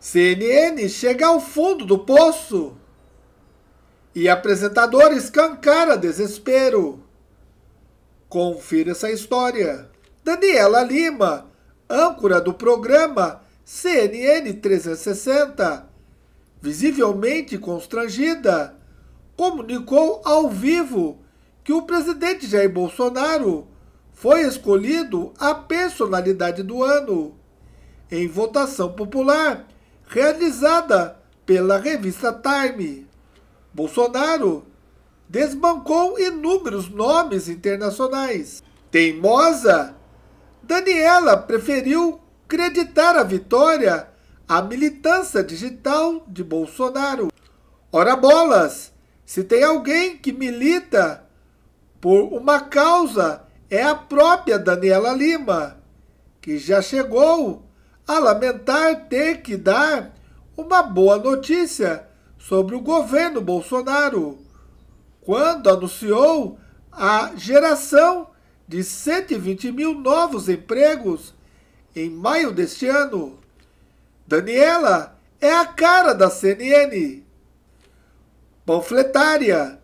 CNN chega ao fundo do poço e apresentador escancara desespero. Confira essa história. Daniela Lima, âncora do programa CNN 360, visivelmente constrangida, comunicou ao vivo que o presidente Jair Bolsonaro foi escolhido a personalidade do ano em votação popular realizada pela revista Time. Bolsonaro desbancou inúmeros nomes internacionais. Teimosa, Daniela preferiu creditar a vitória à militância digital de Bolsonaro. Ora bolas, se tem alguém que milita por uma causa é a própria Daniela Lima, que já chegou a lamentar ter que dar uma boa notícia sobre o governo Bolsonaro, quando anunciou a geração de 120 mil novos empregos em maio deste ano. Daniela é a cara da CNN. Panfletária,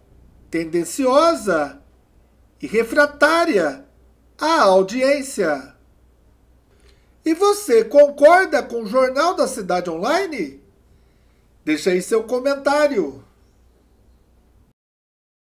tendenciosa e refratária à audiência. E você concorda com o Jornal da Cidade Online? Deixe aí seu comentário.